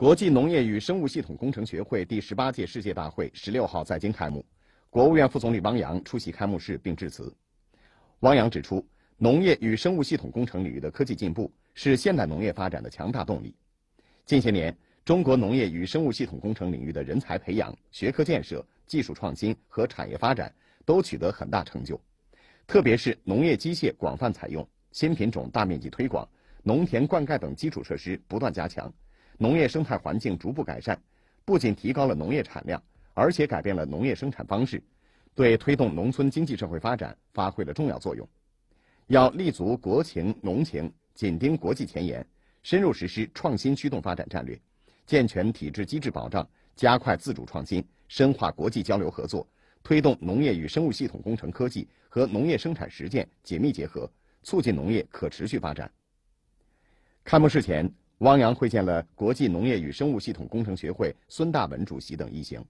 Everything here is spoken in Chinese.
国际农业与生物系统工程学会第十八届世界大会十六号在京开幕，国务院副总理汪洋出席开幕式并致辞。汪洋指出，农业与生物系统工程领域的科技进步是现代农业发展的强大动力。近些年，中国农业与生物系统工程领域的人才培养、学科建设、技术创新和产业发展都取得很大成就。特别是农业机械广泛采用，新品种大面积推广，农田灌溉等基础设施不断加强。农业生态环境逐步改善，不仅提高了农业产量，而且改变了农业生产方式，对推动农村经济社会发展发挥了重要作用。要立足国情农情，紧盯国际前沿，深入实施创新驱动发展战略，健全体制机制保障，加快自主创新，深化国际交流合作，推动农业与生物系统工程科技和农业生产实践紧密结合，促进农业可持续发展。开幕式前。汪洋会见了国际农业与生物系统工程学会孙大文主席等一行。